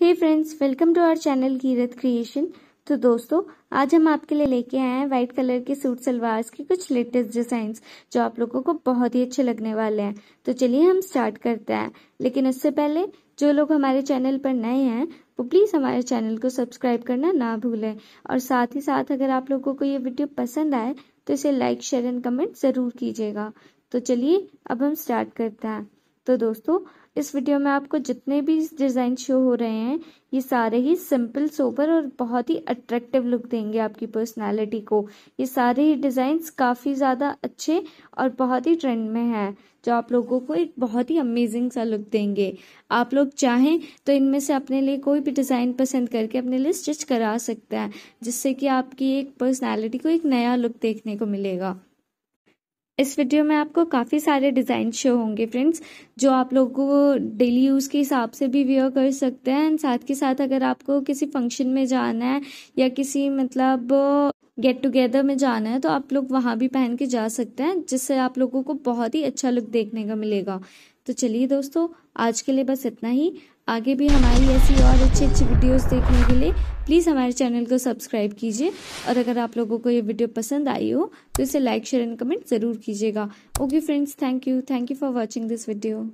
hey friends welcome to our channel Geerat creation तो दोस्तों आज हम आपके लिए लेके आए हैं व्हाइट कलर के सूट सलवार्स के कुछ लेटेस्ट डिज़ाइंस जो आप लोगों को बहुत ही अच्छे लगने वाले हैं तो चलिए हम स्टार्ट करते हैं लेकिन उससे पहले जो लोग हमारे चैनल पर नए हैं वो प्लीज़ हमारे चैनल को सब्सक्राइब करना ना भूलें और साथ ही साथ अगर आप लोगों को ये वीडियो पसंद आए तो इसे लाइक शेयर एंड कमेंट ज़रूर कीजिएगा तो चलिए अब हम स्टार्ट करते हैं तो दोस्तों इस वीडियो में आपको जितने भी डिज़ाइन शो हो रहे हैं ये सारे ही सिंपल सोबर और बहुत ही अट्रैक्टिव लुक देंगे आपकी पर्सनालिटी को ये सारे ही डिजाइन काफ़ी ज़्यादा अच्छे और बहुत ही ट्रेंड में हैं जो आप लोगों को एक बहुत ही अमेजिंग सा लुक देंगे आप लोग चाहें तो इनमें से अपने लिए कोई भी डिज़ाइन पसंद करके अपने लिए स्टिच करा सकते हैं जिससे कि आपकी एक पर्सनैलिटी को एक नया लुक देखने को मिलेगा इस वीडियो में आपको काफ़ी सारे डिज़ाइन शो होंगे फ्रेंड्स जो आप लोग को डेली यूज़ के हिसाब से भी वेयर कर सकते हैं एंड साथ के साथ अगर आपको किसी फंक्शन में जाना है या किसी मतलब गेट टुगेदर में जाना है तो आप लोग वहाँ भी पहन के जा सकते हैं जिससे आप लोगों को बहुत ही अच्छा लुक देखने का मिलेगा तो चलिए दोस्तों आज के लिए बस इतना ही आगे भी हमारी ऐसी और अच्छी अच्छी वीडियोस देखने के लिए प्लीज़ हमारे चैनल को सब्सक्राइब कीजिए और अगर आप लोगों को ये वीडियो पसंद आई हो तो इसे लाइक शेयर एंड कमेंट ज़रूर कीजिएगा okay friends thank you thank you for watching this video